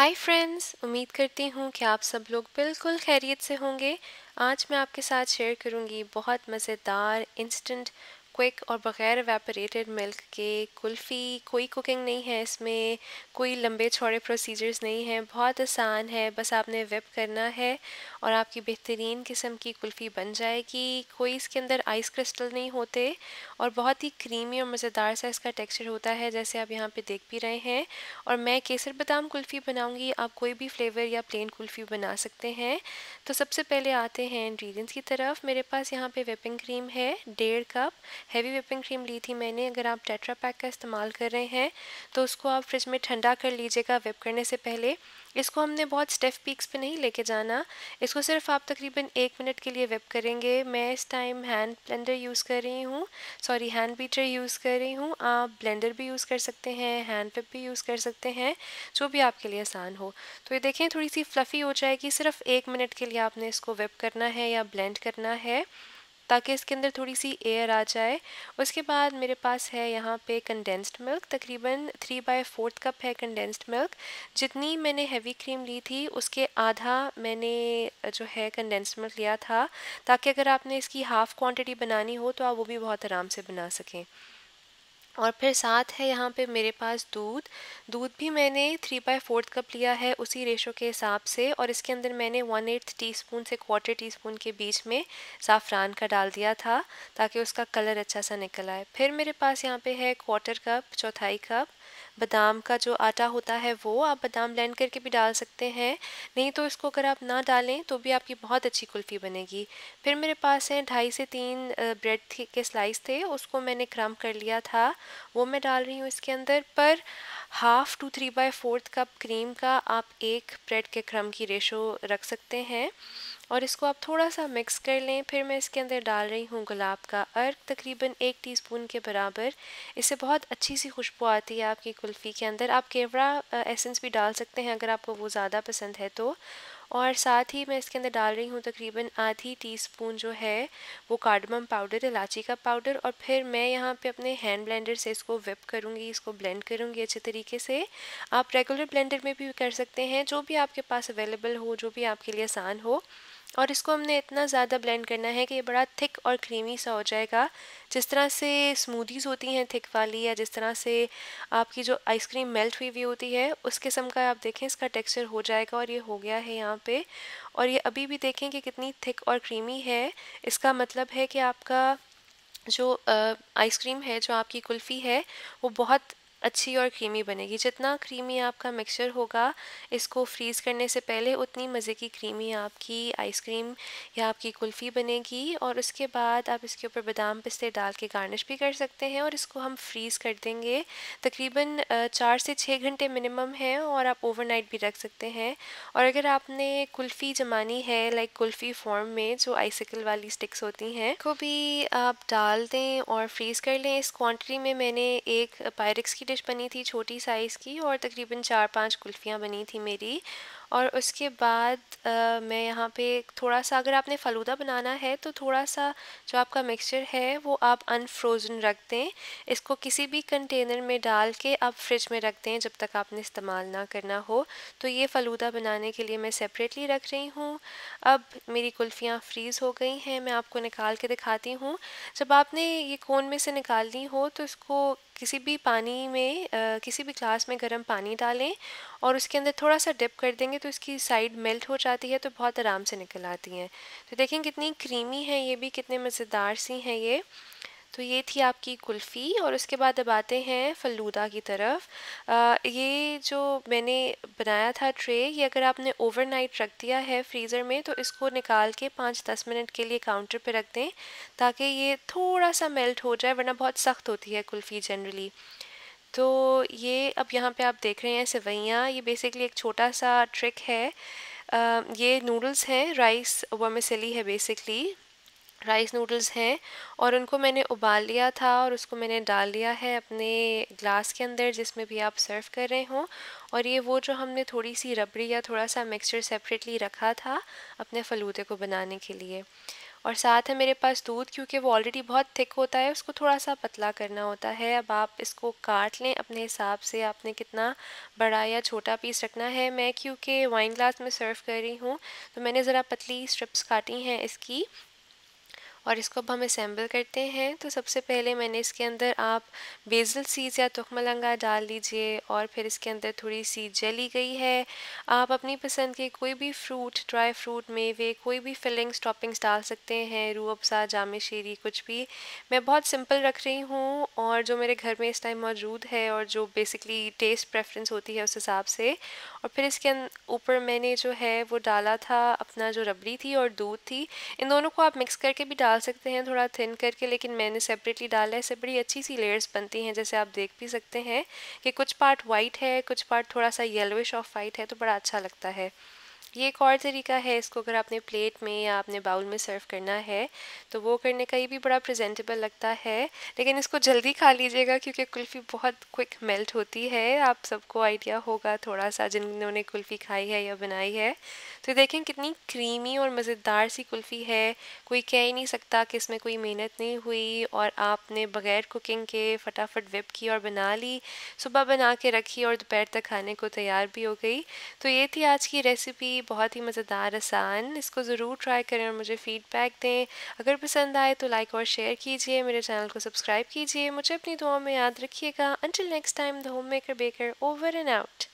hi friends उम्मीद करती हूँ कि आप सब लोग बिल्कुल खैरियत से होंगे आज मैं आपके साथ शेयर करूँगी बहुत मज़ेदार इंस्टेंट क्विक और बग़ैर वेपरेटेड मिल्क के कुल्फ़ी कोई कुकिंग नहीं है इसमें कोई लंबे छोड़े प्रोसीजर्स नहीं हैं बहुत आसान है बस आपने विप करना है और आपकी बेहतरीन किस्म की कुल्फ़ी बन जाएगी कोई इसके अंदर आइस क्रिस्टल नहीं होते और बहुत ही क्रीमी और मज़ेदार सा इसका टेक्सचर होता है जैसे आप यहाँ पर देख भी रहे हैं और मैं केसर बादाम कुल्फ़ी बनाऊँगी आप कोई भी फ्लेवर या प्लेन कुल्फ़ी बना सकते हैं तो सबसे पहले आते हैं इन्ग्रीडियंट्स की तरफ मेरे पास यहाँ पर विपिंग क्रीम है डेढ़ कप हैवी विपिंग क्रीम ली थी मैंने अगर आप टेट्रा पैक का इस्तेमाल कर रहे हैं तो उसको आप फ्रिज में ठंडा कर लीजिएगा विप करने से पहले इसको हमने बहुत स्टेफ पीक्स पे नहीं लेके जाना इसको सिर्फ आप तकरीबन एक मिनट के लिए विप करेंगे मैं इस टाइम हैंड ब्लेंडर यूज़ कर रही हूँ सॉरी हैंड बीटर यूज़ कर रही हूँ आप ब्लेंडर भी यूज़ कर सकते हैं हैंड विप भी यूज़ कर सकते हैं जो भी आपके लिए आसान हो तो ये देखें थोड़ी सी फ्लफ़ी हो जाएगी सिर्फ एक मिनट के लिए आपने इसको विप करना है या ब्लेंड करना है ताकि इसके अंदर थोड़ी सी एयर आ जाए उसके बाद मेरे पास है यहाँ पे कंडेंस्ड मिल्क तकरीबन थ्री बाई फोर्थ कप है कंडेंस्ड मिल्क जितनी मैंने हैवी क्रीम ली थी उसके आधा मैंने जो है कंडेंस्ड मिल्क लिया था ताकि अगर आपने इसकी हाफ़ क्वान्टिटी बनानी हो तो आप वो भी बहुत आराम से बना सकें और फिर साथ है यहाँ पे मेरे पास दूध दूध भी मैंने थ्री बाई फोर्थ कप लिया है उसी रेशो के हिसाब से और इसके अंदर मैंने वन एट्थ टीस्पून से क्वार्टर टीस्पून के बीच में साफरान का डाल दिया था ताकि उसका कलर अच्छा सा निकल आए फिर मेरे पास यहाँ पे है क्वार्टर कप चौथाई कप बादाम का जो आटा होता है वो आप बादाम ब्लेंड करके भी डाल सकते हैं नहीं तो इसको अगर आप ना डालें तो भी आपकी बहुत अच्छी कुल्फ़ी बनेगी फिर मेरे पास हैं ढाई से तीन ब्रेड के स्लाइस थे उसको मैंने क्रम कर लिया था वो मैं डाल रही हूँ इसके अंदर पर half to three by fourth cup cream का आप एक ब्रेड के क्रम की रेशो रख सकते हैं और इसको आप थोड़ा सा मिक्स कर लें फिर मैं इसके अंदर डाल रही हूँ गुलाब का अर्क तकरीबन एक टीस्पून के बराबर इससे बहुत अच्छी सी खुशबू आती है आपकी कुल्फ़ी के अंदर आप केवड़ा एसेंस भी डाल सकते हैं अगर आपको वो ज़्यादा पसंद है तो और साथ ही मैं इसके अंदर डाल रही हूँ तकरीबन आधी टीस्पून जो है वो कार्डमम पाउडर इलाची का पाउडर और फिर मैं यहाँ पे अपने हैंड ब्लेंडर से इसको विप करूँगी इसको ब्लेंड करूँगी अच्छे तरीके से आप रेगुलर ब्लेंडर में भी कर सकते हैं जो भी आपके पास अवेलेबल हो जो भी आपके लिए आसान हो और इसको हमने इतना ज़्यादा ब्लेंड करना है कि ये बड़ा थिक और क्रीमी सा हो जाएगा जिस तरह से स्मूदीज़ होती हैं थिक वाली या जिस तरह से आपकी जो आइसक्रीम मेल्ट हुई हुई होती है उस किस्म का आप देखें इसका टेक्सचर हो जाएगा और ये हो गया है यहाँ पे और ये अभी भी देखें कि कितनी थिक और क्रीमी है इसका मतलब है कि आपका जो आइसक्रीम है जो आपकी कुल्फ़ी है वो बहुत अच्छी और क्रीमी बनेगी जितना क्रीमी आपका मिक्सचर होगा इसको फ्रीज़ करने से पहले उतनी मज़े की क्रीमी आपकी आइसक्रीम या आपकी कुल्फ़ी बनेगी और उसके बाद आप इसके ऊपर बादाम पिस्ते डाल के गार्निश भी कर सकते हैं और इसको हम फ्रीज़ कर देंगे तकरीबन चार से छः घंटे मिनिमम है और आप ओवरनाइट भी रख सकते हैं और अगर आपने कुल्फ़ी जमानी है लाइक कुल्फ़ी फॉर्म में जो आइसिकल वाली स्टिक्स होती हैं को भी आप डाल दें और फ्रीज़ कर लें इस क्वान्टिटी में मैंने एक पायरिक्स की डिश बनी थी छोटी साइज़ की और तकरीबन चार पांच कुल्फ़ियाँ बनी थी मेरी और उसके बाद आ, मैं यहाँ पे थोड़ा सा अगर आपने फलूदा बनाना है तो थोड़ा सा जो आपका मिक्सचर है वो आप अनफ्रोज़न रख दें इसको किसी भी कंटेनर में डाल के आप फ्रिज में रख दें जब तक आपने इस्तेमाल ना करना हो तो ये फलूदा बनाने के लिए मैं सेपरेटली रख रही हूँ अब मेरी कुल्फ़ियाँ फ्रीज़ हो गई हैं मैं आपको निकाल के दिखाती हूँ जब आपने ये कोन में से निकालनी हो तो इसको किसी भी पानी में किसी भी ग्लास में गर्म पानी डालें और उसके अंदर थोड़ा सा डिप कर देंगे तो इसकी साइड मेल्ट हो जाती है तो बहुत आराम से निकल आती हैं तो देखें कितनी क्रीमी है ये भी कितने मज़ेदार सी हैं ये तो ये थी आपकी कुल्फ़ी और उसके बाद अब आते हैं फलूदा की तरफ आ, ये जो मैंने बनाया था ट्रे ये अगर आपने ओवरनाइट रख दिया है फ्रीज़र में तो इसको निकाल के पाँच दस मिनट के लिए काउंटर पे रख दें ताकि ये थोड़ा सा मेल्ट हो जाए वरना बहुत सख्त होती है कुल्फ़ी जनरली तो ये अब यहाँ पे आप देख रहे हैं सवैयाँ ये बेसिकली एक छोटा सा ट्रिक है आ, ये नूडल्स हैं राइस वमसली है बेसिकली राइस नूडल्स हैं और उनको मैंने उबाल लिया था और उसको मैंने डाल लिया है अपने ग्लास के अंदर जिसमें भी आप सर्व कर रहे हों और ये वो जो हमने थोड़ी सी रबड़ी या थोड़ा सा मिक्सचर सेपरेटली रखा था अपने फलूदे को बनाने के लिए और साथ है मेरे पास दूध क्योंकि वो ऑलरेडी बहुत थिक होता है उसको थोड़ा सा पतला करना होता है अब आप इसको काट लें अपने हिसाब से आपने कितना बड़ा या छोटा पीस रखना है मैं क्योंकि वाइन ग्लास में सर्व कर रही हूँ तो मैंने ज़रा पतली स्ट्रिप्स काटी हैं इसकी और इसको अब हम असम्बल करते हैं तो सबसे पहले मैंने इसके अंदर आप बेजल सीज या तुखमलंगा डाल लीजिए और फिर इसके अंदर थोड़ी सी जली गई है आप अपनी पसंद के कोई भी फ्रूट ड्राई फ्रूट मेवे कोई भी फिलिंग्स टॉपिंग्स डाल सकते हैं रू अफसा जाम शेरी कुछ भी मैं बहुत सिंपल रख रही हूँ और जो मेरे घर में इस टाइम मौजूद है और जो बेसिकली टेस्ट प्रेफरेंस होती है उस हिसाब से और फिर इसके अं-, ऊपर मैंने जो है वो डाला था अपना जो रबड़ी थी और दूध थी इन दोनों को आप मिक्स करके भी डाल सकते हैं थोड़ा थिन करके लेकिन मैंने सेपरेटली डाला है इससे बड़ी अच्छी सी लेयर्स बनती हैं जैसे आप देख भी सकते हैं कि कुछ पार्ट वाइट है कुछ पार्ट थोड़ा सा येलोइश ऑफ वाइट है तो बड़ा अच्छा लगता है ये एक और तरीका है इसको अगर आपने प्लेट में या आपने बाउल में सर्व करना है तो वो करने का ये भी बड़ा प्रेजेंटेबल लगता है लेकिन इसको जल्दी खा लीजिएगा क्योंकि कुल्फ़ी बहुत क्विक मेल्ट होती है आप सबको आइडिया होगा थोड़ा सा जिन्होंने कुल्फ़ी खाई है या बनाई है तो देखें कितनी क्रीमी और मज़ेदार सी कुल्फ़ी है कोई कह ही नहीं सकता कि इसमें कोई मेहनत नहीं हुई और आपने बग़ैर कुकिंग के फटाफट विप की और बना ली सुबह बना के रखी और दोपहर तक खाने को तैयार भी हो गई तो ये थी आज की रेसिपी ही बहुत ही मज़ेदार आसान इसको ज़रूर ट्राई करें और मुझे फ़ीडबैक दें अगर पसंद आए तो लाइक और शेयर कीजिए मेरे चैनल को सब्सक्राइब कीजिए मुझे अपनी दुआ में याद रखिएगा until next time the home maker baker over and out